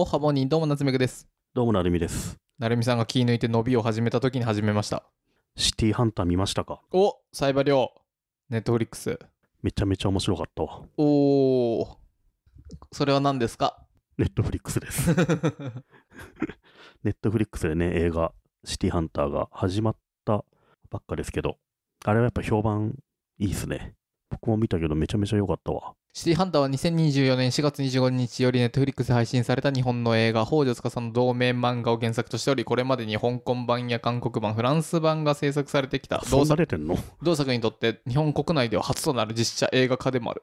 おはモニーどうも夏目ぐですどうもなるみです。なるみさんが気抜いて伸びを始めた時に始めましたシティハンター見ましたかおサイバリオネットフリックスめちゃめちゃ面白かったわ。おおそれは何ですかネットフリックスです。ネットフリックスでね、映画、シティハンターが始まったばっかですけど、あれはやっぱ評判いいっすね。僕も見たけどめちゃめちゃ良かったわ。シティハンターは2024年4月25日より Netflix で配信された日本の映画、北条司の同名漫画を原作としており、これまでに香港版や韓国版、フランス版が制作されてきた同作同作にとって日本国内では初となる実写映画化でもある。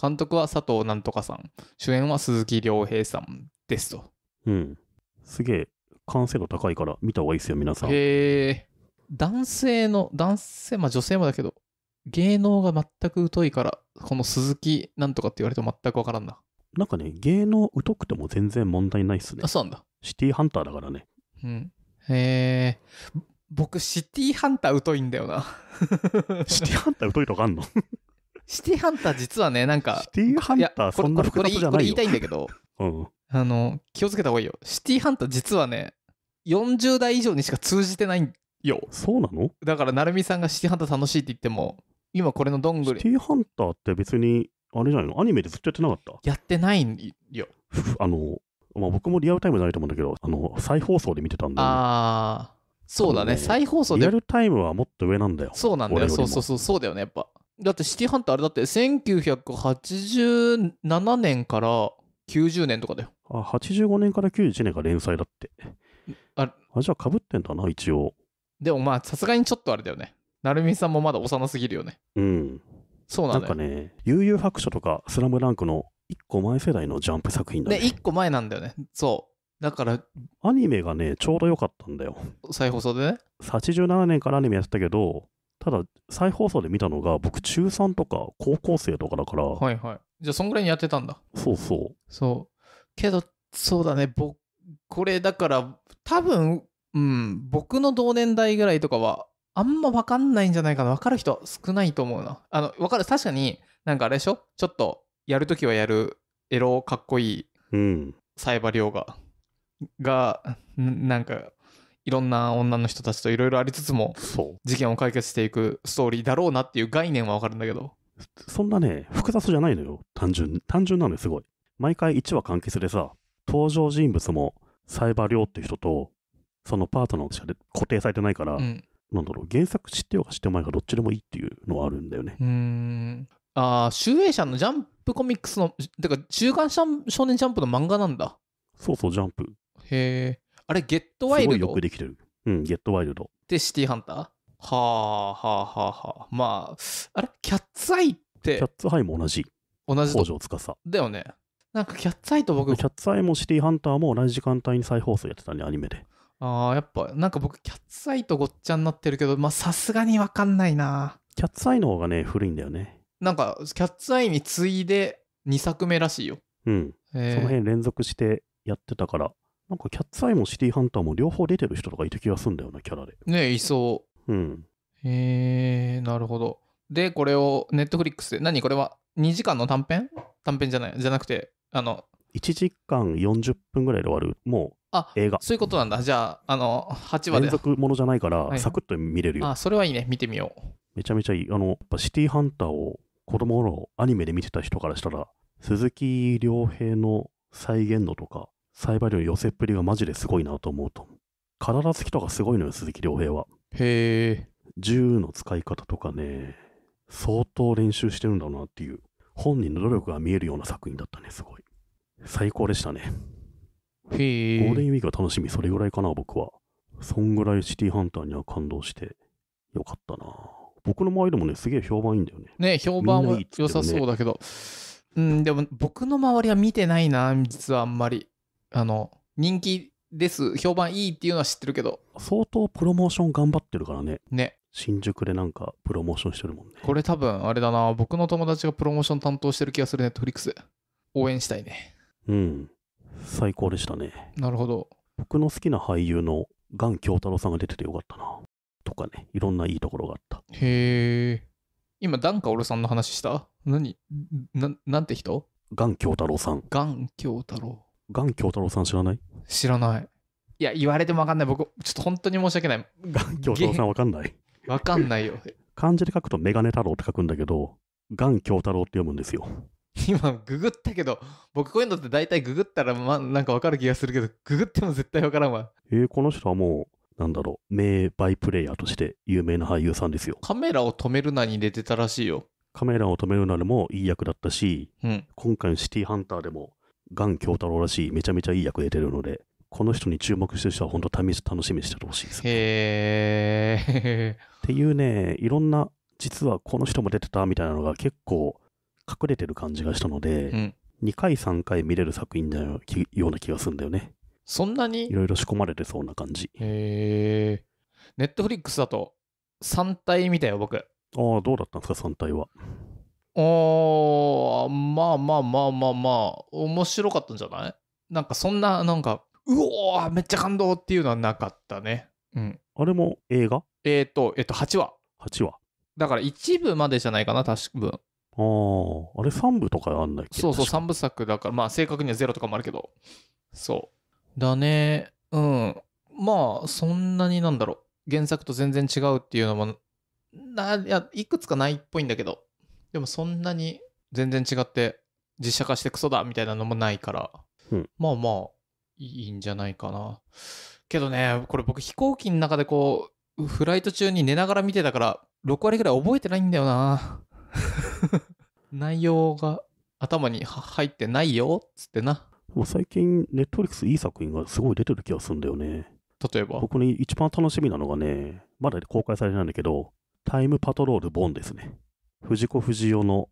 監督は佐藤なんとかさん、主演は鈴木亮平さんですと。うん。すげえ、完成度高いから見た方がいいですよ、皆さん。へえ。男性の、男性、まあ女性もだけど、芸能が全く疎いから、この鈴木なんとかって言われても全くわからんな。なんかね、芸能疎くても全然問題ないっすね。あ、そうなんだ。シティハンターだからね。うん。へえ。僕、シティハンター疎いんだよな。シティハンター疎いとかあんの シティハンター実はね、なんか。シティハンターそんな複雑じゃないよこれこれ言いたいんだけど、うん。あの、気をつけた方がいいよ。シティハンター実はね、40代以上にしか通じてないよ。そうなのだから、成美さんがシティハンター楽しいって言っても、今これのどんぐりシティーハンターって別に、あれじゃないのアニメでずっとやってなかったやってないよ。あの、まあ、僕もリアルタイムじゃないと思うんだけど、あの、再放送で見てたんだよね、ああ、そうだね。再放送リアルタイムはもっと上なんだよ。そうなんだよ。そうそうそう、そうだよね、やっぱ。だってシティーハンターあれだって1987年から90年とかだよ。あ、85年から91年が連載だって。ああじゃあ、かぶってんだな、一応。でもまあ、さすがにちょっとあれだよね。成美さんもまだ幼すぎるよね。うん。そうなんだなんかね、悠々白書とか、スラムダンクの1個前世代のジャンプ作品だね。ね、1個前なんだよね。そう。だから。アニメがね、ちょうど良かったんだよ。再放送でね。87年からアニメやってたけど、ただ、再放送で見たのが、僕、中3とか高校生とかだから。はいはい。じゃあ、そんぐらいにやってたんだ。そうそう。そう。けど、そうだね、僕、これだから、多分、うん、僕の同年代ぐらいとかは、あんま分かんないんじゃないかな。分かる人少ないと思うな。あの、分かる。確かに、なんかあれでしょちょっと、やるときはやる、エロかっこいい、うん。サイバリオが、が、なんか、いろんな女の人たちといろいろありつつも、事件を解決していくストーリーだろうなっていう概念は分かるんだけど。そんなね、複雑じゃないのよ。単純。単純なのよ、すごい。毎回1話完結でさ、登場人物も、サイバリオって人と、そのパートナーしか固定されてないから、うんなんだろう、原作知ってよう知ってまいがどっちでもいいっていうのはあるんだよね。うん。ああ、集英社のジャンプコミックスの、てか、週刊少年ジャンプの漫画なんだ。そうそう、ジャンプ。へえ。あれ、ゲットワイルド。すごいよくできてる。うん、ゲットワイルド。で、シティハンターはあ、はあ、はあ、はあ。まあ、あれ、キャッツアイって。キャッツアイも同じ。同じ。工場司。だよね。なんかキャッツアイと僕。キャッツアイもシティハンターも同じ時間帯に再放送やってたね、アニメで。ああ、やっぱ、なんか僕、キャッツアイとごっちゃになってるけど、まあ、さすがにわかんないな。キャッツアイの方がね、古いんだよね。なんか、キャッツアイに次いで2作目らしいよ。うん。えー、その辺連続してやってたから、なんか、キャッツアイもシティハンターも両方出てる人とかいる気がするんだよな、キャラで。ねいそう。うん。へえー、なるほど。で、これをネットフリックスで、何これは2時間の短編短編じゃない、じゃなくて、あの、1時間40分ぐらいで終わる、もう映画。そういうことなんだ。じゃあ、あの、8話で。連続ものじゃないから、サクッと見れるよ。あ、それはいいね。見てみよう。めちゃめちゃいい。あの、やっぱシティハンターを子供のアニメで見てた人からしたら、鈴木亮平の再現度とか、サイバー量寄せっぷりがマジですごいなと思うと。体つきとかすごいのよ、鈴木亮平は。へえ。銃の使い方とかね、相当練習してるんだなっていう、本人の努力が見えるような作品だったね、すごい。最高でしたね。へーゴールデンウィークが楽しみ、それぐらいかな、僕は。そんぐらいシティハンターには感動して、よかったな。僕の周りでもね、すげえ評判いいんだよね。ね、評判は良さそうだけど、うん、でも僕の周りは見てないな、実はあんまり。あの、人気です、評判いいっていうのは知ってるけど。相当プロモーション頑張ってるからね。ね。新宿でなんかプロモーションしてるもんね。これ多分あれだな、僕の友達がプロモーション担当してる気がするね、トリックス。応援したいね。うん。最高でしたね。なるほど。僕の好きな俳優の鴈京太郎さんが出ててよかったな。とかね、いろんないいところがあった。へえ。今、ダンカオルさんの話した何な、なんて人鴈京太郎さん。鴈京太郎。鴈京太郎さん知らない知らない。いや、言われてもわかんない。僕、ちょっと本当に申し訳ない。鴈京太郎さんわかんない わかんないよ。漢字で書くとメガネ太郎って書くんだけど、ガン京太郎って読むんですよ。今ググったけど僕こういうのって大体ググったらまなんかわかる気がするけどググっても絶対わからんわえー、この人はもうなんだろう名バイプレイヤーとして有名な俳優さんですよカメラを止めるなに出てたらしいよカメラを止めるなでもいい役だったし、うん、今回のシティハンターでもガン京太郎らしいめちゃめちゃいい役出てるのでこの人に注目してる人は本当試し楽しみにしててほしいです、へえっていうねいろんな実はこの人も出てたみたいなのが結構隠れてる感じがしたので、うん、2回3回見れる作品だような気がするんだよね。そんなにいろいろ仕込まれてそうな感じ。へえ。ネットフリックスだと3体見たよ、僕。ああ、どうだったんですか、3体は。あまあまあまあまあまあ、面白かったんじゃないなんかそんな、なんか、うおーめっちゃ感動っていうのはなかったね。うん。あれも映画えっ、ー、と、えっ、ー、と、8話。8話。だから一部までじゃないかな、確か分。ああ、あれ3部とかあんだっけそうそう、3部作だから、まあ正確には0とかもあるけど。そう。だね。うん。まあ、そんなになんだろう。原作と全然違うっていうのも、な、いや、いくつかないっぽいんだけど。でもそんなに全然違って、実写化してクソだみたいなのもないから。うん、まあまあ、いいんじゃないかな。けどね、これ僕飛行機の中でこう、フライト中に寝ながら見てたから、6割ぐらい覚えてないんだよな。内容が頭に入ってないよっつってな。もう最近、ネットフリックスいい作品がすごい出てる気がするんだよね。例えば僕に一番楽しみなのがね、まだ公開されないんだけど、タイムパトロールボンですね。藤子不二雄の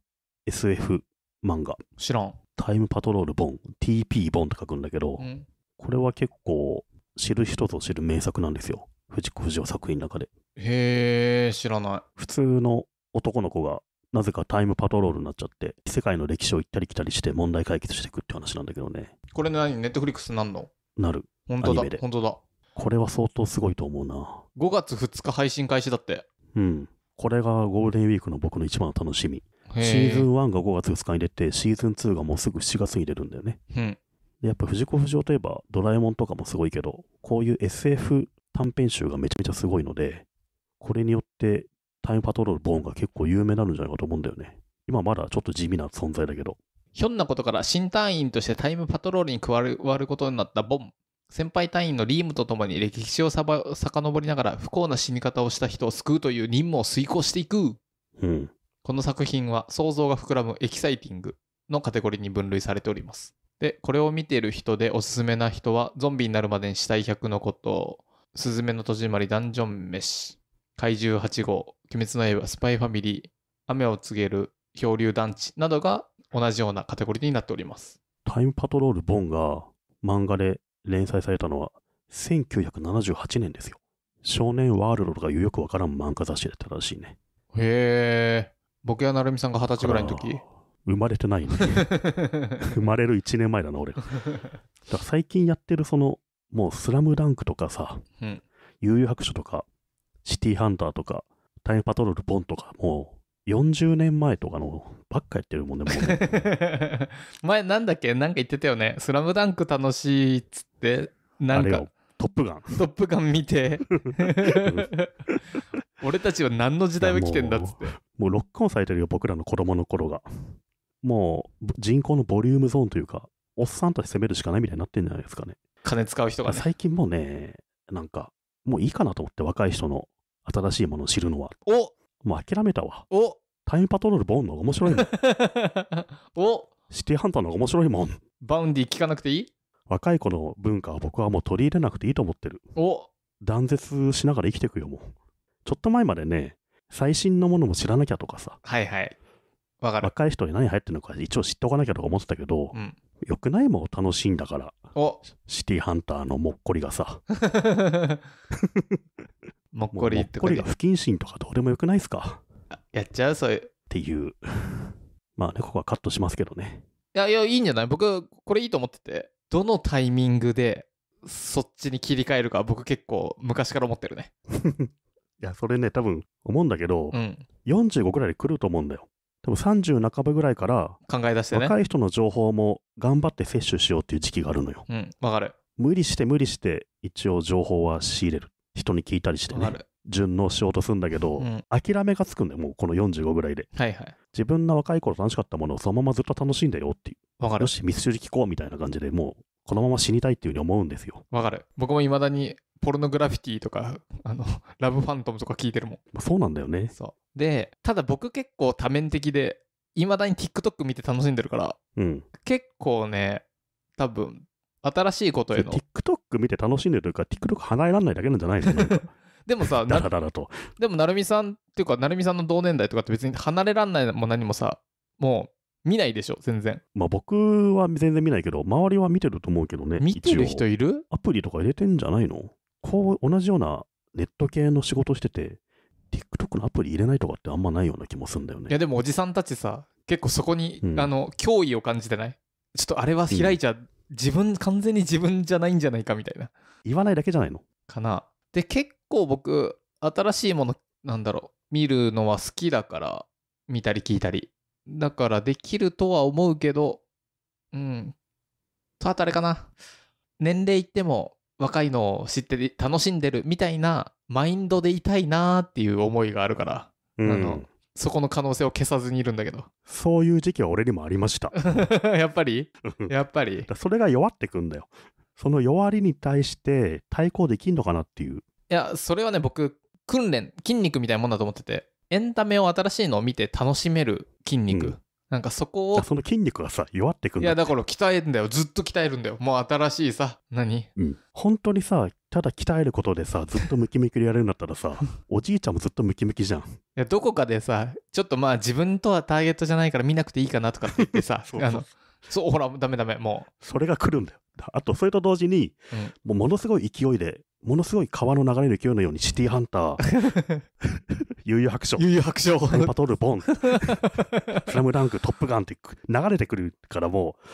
SF 漫画。知らん。タイムパトロールボン、TP ボンって書くんだけど、うん、これは結構知る人ぞ知る名作なんですよ。藤子不二雄作品の中で。へえ、知らない。普通の男の子がなぜかタイムパトロールになっちゃって、世界の歴史を行ったり来たりして問題解決していくって話なんだけどね。これ何ネットフリックスなんのなる。本当だ。本当だ。これは相当すごいと思うな。5月2日配信開始だって。うん。これがゴールデンウィークの僕の一番の楽しみ。シーズン1が5月2日に出て、シーズン2がもうすぐ7月に出るんだよね。うん。やっぱ藤子不二雄といえば、ドラえもんとかもすごいけど、こういう SF 短編集がめちゃめちゃすごいので、これによってタイムパトロールボーンが結構有名になるんじゃないかと思うんだよね。今まだちょっと地味な存在だけど。ひょんなことから新隊員としてタイムパトロールに加わることになったボン。先輩隊員のリームと共に歴史をさば遡りながら不幸な死に方をした人を救うという任務を遂行していく。うん。この作品は想像が膨らむエキサイティングのカテゴリーに分類されております。で、これを見ている人でおすすめな人は、ゾンビになるまでに死体100のこと、すずめの戸締まりダンジョン飯、怪獣8号、鬼滅の刃、スパイファミリー、雨を告げる漂流団地などが同じようなカテゴリーになっております。タイムパトロール・ボンが漫画で連載されたのは1978年ですよ。少年ワールドとかよくわからん漫画雑誌だったらしいね。へえ。僕や成美さんが二十歳ぐらいの時。生まれてないね。生まれる1年前だな、俺。だから最近やってるその、もうスラムダンクとかさ、うん、悠々白書とか、シティハンターとか、タイムパトロールボンとか、もう40年前とかのばっかやってるもんね、もう、ね。前なんだっけなんか言ってたよね。スラムダンク楽しいっつって、なんか。トップガン。トップガン見て。俺たちは何の時代を生きてんだっつって。もうロックオンされてるよ、僕らの子供の頃が。もう人口のボリュームゾーンというか、おっさんとして攻めるしかないみたいになってんじゃないですかね。金使う人が、ね、最近もうね、なんか、もういいかなと思って、若い人の新しいものを知るのは。おもう諦めたわ。おタイムパトロールボーンのが面白いもん。おシティハンターのが面白いもん。バウンディ聞かなくていい若い子の文化は僕はもう取り入れなくていいと思ってる。お断絶しながら生きていくよ、もう。ちょっと前までね、最新のものも知らなきゃとかさ、はいはい。わかる。若い人に何入ってるのか一応知っておかなきゃとか思ってたけど、うん。良くないもん楽しいんだから、おシティハンターのもっこりがさ、もっこりもっこりが不謹慎とかどうでもよくないですか。やっちゃうそういう。っていう。まあね、ここはカットしますけどね。いやいや、いいんじゃない僕、これいいと思ってて。どのタイミングで、そっちに切り替えるか、僕結構昔から思ってるね。いや、それね、多分思うんだけど、うん、45くらいで来ると思うんだよ。でも30半ばぐらいから、考え出してね。若い人の情報も頑張って摂取しようっていう時期があるのよ。うん、わかる。無理して無理して、一応情報は仕入れる。人に聞いたりしてね順応しようとするんだけど、うん、諦めがつくんだよもうこの45ぐらいで、はいはい、自分の若い頃楽しかったものをそのままずっと楽しんだよっていうよしミスチジ聞こうみたいな感じでもうこのまま死にたいっていうふうに思うんですよわかる僕もいまだにポルノグラフィティとかあの ラブファントムとか聞いてるもん、そうなんだよねそうでただ僕結構多面的でいまだに TikTok 見て楽しんでるから、うん、結構ね多分新しいことへの見て楽しんでるというか、TikTok 離れられないだけなんじゃないか。でもさ、だらだらと。でも、成美さんっていうか、成美さんの同年代とかって別に離れられないも何もさ、もう見ないでしょ、全然。まあ僕は全然見ないけど、周りは見てると思うけどね。見てる人いるアプリとか入れてんじゃないのこう、同じようなネット系の仕事してて、TikTok のアプリ入れないとかってあんまないような気もするんだよね。いや、でもおじさんたちさ、結構そこに、うん、あの、脅威を感じてないちょっとあれは開いちゃ自分完全に自分じゃないんじゃないかみたいな言わないだけじゃないのかなで結構僕新しいものなんだろう見るのは好きだから見たり聞いたりだからできるとは思うけどうんとあとあれかな年齢いっても若いのを知って楽しんでるみたいなマインドでいたいなーっていう思いがあるから、うん、あのそこの可能性を消さずにいるんだけど。そういう時期は俺にもありました。やっぱりやっぱり。それが弱ってくんだよ。その弱りに対して対抗できんのかなっていう。いや、それはね、僕、訓練、筋肉みたいなもんだと思ってて、エンタメを新しいのを見て楽しめる筋肉。うんなんかそこを。その筋肉がさ、弱ってくんだいや、だから鍛えるんだよ。ずっと鍛えるんだよ。もう新しいさ、何うん。本当にさ、ただ鍛えることでさ、ずっとムキムキでやれるんだったらさ、おじいちゃんもずっとムキムキじゃん。いや、どこかでさ、ちょっとまあ自分とはターゲットじゃないから見なくていいかなとかって言ってさ、そうあのそう、ほら、ダメダメ、もう。それが来るんだよ。あと、それと同時に、うん、もうものすごい勢いで、ものすごい川の流れの勢いのようにシティハンター、悠々白書、悠々白書、タパトール、ボン、スラムダンク、トップガンって流れてくるからもう、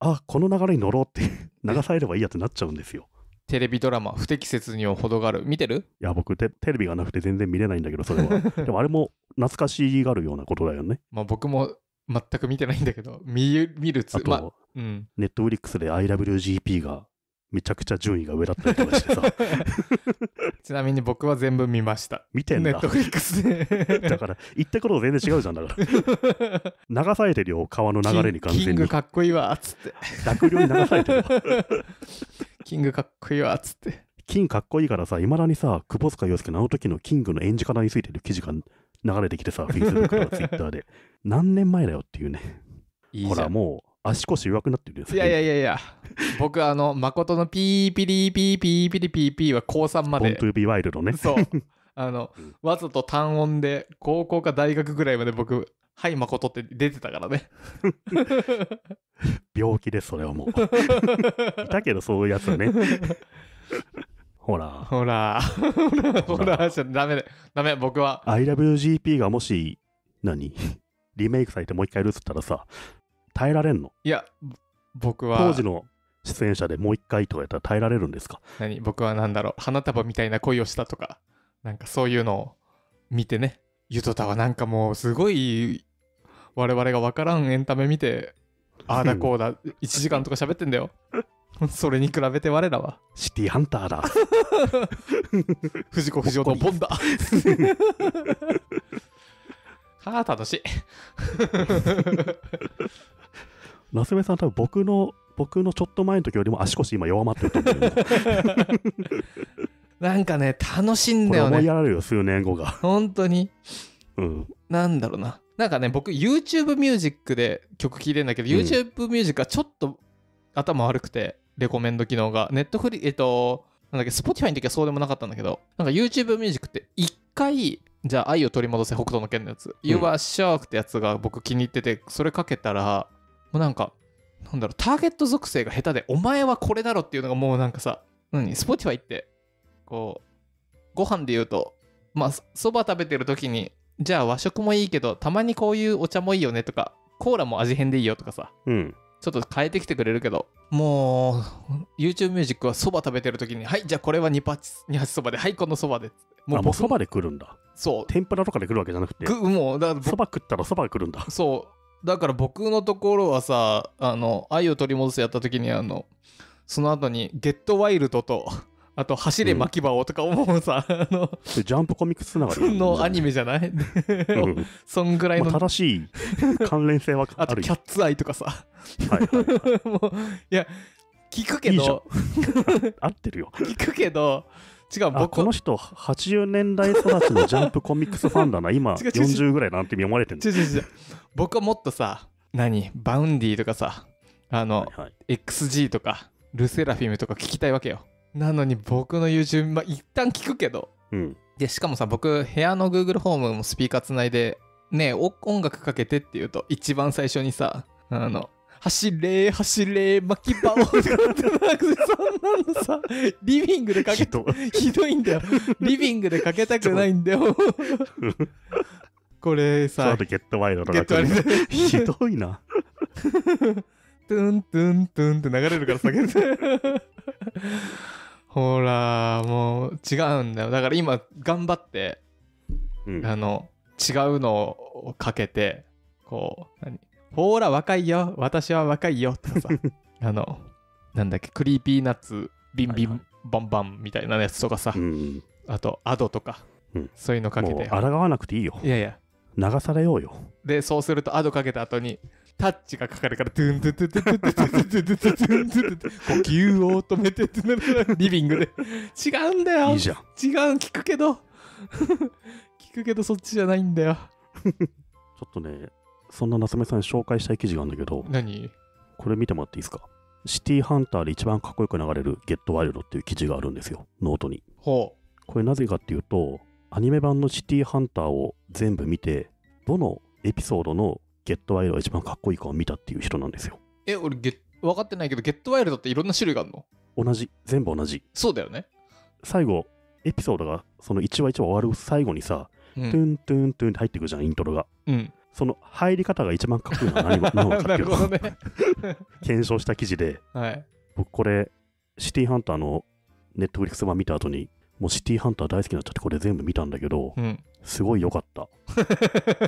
あ、この流れに乗ろうって流されればいいやってなっちゃうんですよ。テレビドラマ、不適切にほ程がある。見てるいや、僕テ、テレビがなくて全然見れないんだけど、それは。でもあれも懐かしがるようなことだよね。まあ僕も全く見てないんだけど、見見るつもり。あうネットフリックスで IWGP がめちゃくちゃ順位が上だったりとかしてさ ちなみに僕は全部見ました見てんだネットフリックスで だから言ったことと全然違うじゃんだから流されてるよ川の流れに完全にキングかっこいいわつって濁流に流されてるキングかっこいいわ、つって。キンかっこいいからさ、いまだにさ、窪塚洋介のあの時のキングの演じ方についてる記事が流れてきてさ、Facebook とか Twitter で。何年前だよっていうね。いいほら、もう、足腰弱くなってるよ。いやいやいやいや、僕、あの、誠のピーピリピーピーピリピーピーは高3まで。ボントゥービーワイルドね。そう。あの、わざと単音で、高校か大学ぐらいまで僕、はい誠って出てたからね 病気ですそれはもう いたけどそういうやつね ほらほらほらダメだダメ僕は IWGP がもし何リメイクされてもう一回るっつったらさ耐えられんのいや僕は当時の出演者でもう一回とかやったら耐えられるんですか何僕は何だろう花束みたいな恋をしたとかなんかそういうのを見てねゆとたはなんかもうすごい我々が分からんエンタメ見てああだこうだ1時間とか喋ってんだよ それに比べて我らはシティハンターだ藤子不二雄のボンだああ楽しい夏目さん多分僕の僕のちょっと前の時よりも足腰今弱まってると思う なんかね、楽しいんだよね。思いやられるよ、数年後が。本当に。うん。なんだろうな。なんかね、僕、YouTube ミュージックで曲聴いてんだけど、うん、YouTube ミュージックはちょっと頭悪くて、レコメンド機能が。ネットフリ、えっと、なんだっけ、Spotify の時はそうでもなかったんだけど、なんか YouTube ミュージックって一回、じゃあ愛を取り戻せ北斗の剣のやつ、You are Shark ってやつが僕気に入ってて、それかけたら、もうなんか、なんだろう、ターゲット属性が下手で、お前はこれだろっていうのがもうなんかさ、何 ?Spotify ってこうご飯で言うとまあそば食べてる時にじゃあ和食もいいけどたまにこういうお茶もいいよねとかコーラも味変でいいよとかさ、うん、ちょっと変えてきてくれるけどもう YouTube ミュージックはそば食べてる時にはいじゃあこれは2八2そばではいこのそばでもうもうそばで来るんだそう天ぷらとかで来るわけじゃなくてもうだからそば食ったらそばで来るんだそうだから僕のところはさあの愛を取り戻すやった時にあのその後にゲットワイルドとあと、走れ巻き場をとか思うさ、あの、ジャンプコミックスつながりのアニメじゃない、うん、そんぐらいの。正しい関連性はあるあと、キャッツアイとかさ。はい もう、いや、聞くけど、合ってるよ。聞くけど、違う僕この人80年代育ちのジャンプコミックスファンだな今40ぐらいなんて読まれてる違う違う違う僕はもっとさ何バウンディとかさあの、はいはい、XG とかルセラフィムとか聞きたいわけよなのに僕の友人、まあ、一旦聞くけど、うん、でしかもさ僕部屋の Google ホームもスピーカーつないでね音楽かけてっていうと一番最初にさあの走れ走れ巻き場をってなくてそんなのさ リビングでかけたひどいんだよリビングでかけたくないんだよ これさゲットワイドのひどいな トゥントゥントゥンって流れるからさげてほら、もう違うんだよ。だから今、頑張って、うん、あの、違うのをかけて、こう、何ほら、若いよ。私は若いよ。とさ、あの、なんだっけ、クリーピーナッツ、ビンビン、バンバンみたいなやつとかさ、うん、あと、アドとか、うん、そういうのかけて。もう抗わなくていいよ。いやいや。流されようよ。で、そうすると、アドかけた後に、タッチがかかるから、トゥントゥントゥントゥントゥントゥントゥントゥントゥン呼吸を止めてってなるリビングで。違うんだよ。いいじゃん。違う、聞くけど。聞くけど、そっちじゃないんだよ。ちょっとね、そんな夏目さんに紹介したい記事があるんだけど、何これ見てもらっていいですか。シティハンターで一番かっこよく流れるゲットワイルドっていう記事があるんですよ、ノートに。ほう。これなぜかっていうと、アニメ版のシティハンターを全部見て、どのエピソードのゲットワイルドが一番かっこいい顔を見たっていう人なんですよ。え、俺ゲ、分かってないけど、ゲットワイルドっていろんな種類があるの同じ、全部同じ。そうだよね。最後、エピソードが、その1話1話終わる最後にさ、うん、トゥントゥントゥンって入ってくるじゃん、イントロが。うん。その入り方が一番かっこいいのは何も なるほどね 検証した記事で、はい、僕これシティハンターのネットフリックス版見た後にもうシティハンター大好きになっちゃってこれ全部見たんだけど、うん、すごい良かった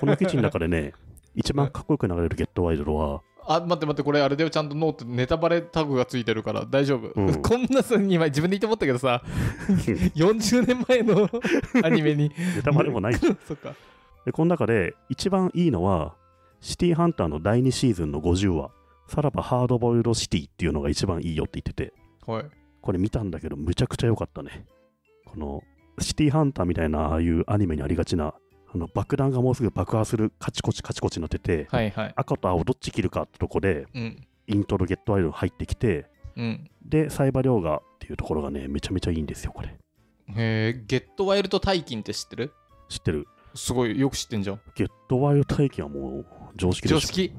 この記事の中でね 一番かっこよく流れるゲットワイルドは、あ、待って待って、これあれだよ、ちゃんとノートネタバレタグがついてるから大丈夫。うん こんなさ、今自分で言って思ったけどさ、40 年前のアニメに。ネタバレもないし そっか。で、この中で一番いいのは、シティハンターの第2シーズンの50話、さらばハードボイルドシティっていうのが一番いいよって言ってて、はい。これ見たんだけど、むちゃくちゃ良かったね。この、シティハンターみたいな、ああいうアニメにありがちな、あの爆弾がもうすぐ爆破するカチコチカチコチなってて、はいはい、赤と青どっち切るかってとこで、うん、イントロゲットアイドル入ってきて、うん、でサイバリョーガっていうところがねめちゃめちゃいいんですよこれへえゲットワイルド大金って知ってる知ってるすごいよく知ってんじゃんゲットワイルド大金はもう常識でしょ常識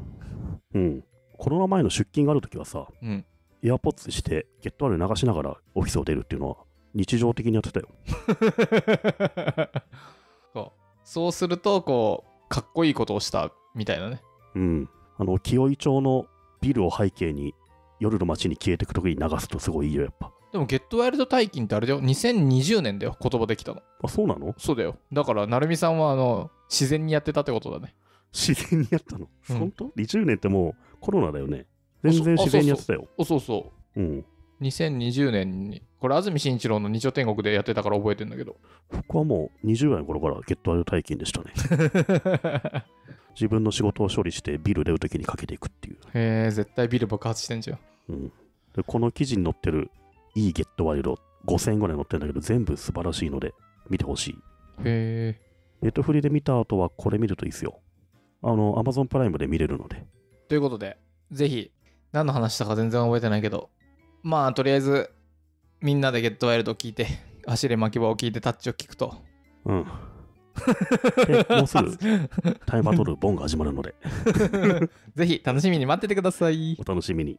うんコロナ前の出勤がある時はさ、うん、エアポッツしてゲットワイルド流しながらオフィスを出るっていうのは日常的にやってたよ そうすると、こう、かっこいいことをしたみたいなね。うん。あの、清井町のビルを背景に、夜の街に消えてく時に流すとすごいいいよ、やっぱ。でも、ゲットワイルド大金ってあれだよ、2020年だよ、言葉できたの。あ、そうなのそうだよ。だから、成美さんは、あの、自然にやってたってことだね。自然にやったの、うん、本当 ?20 年ってもうコロナだよね。全然自然にやってたよ。そうそうそう。うん。2020年に、これ安住紳一郎の二丁天国でやってたから覚えてんだけど。僕はもう20代の頃からゲットアウト体験でしたね。自分の仕事を処理してビル出るときにかけていくっていう。へえ、絶対ビル爆発してんじゃん。うん。で、この記事に載ってるいいゲットワイルド5000円ぐらい載ってるんだけど、全部素晴らしいので見てほしい。へえ。ネットフリで見た後はこれ見るといいですよ。あの、アマゾンプライムで見れるので。ということで、ぜひ、何の話したか全然覚えてないけど、まあとりあえずみんなでゲットワイルドを聞いて 走れ巻き場を聞いてタッチを聞くとうんもうすぐ タイムバトルボンが始まるので ぜひ楽しみに待っててくださいお楽しみに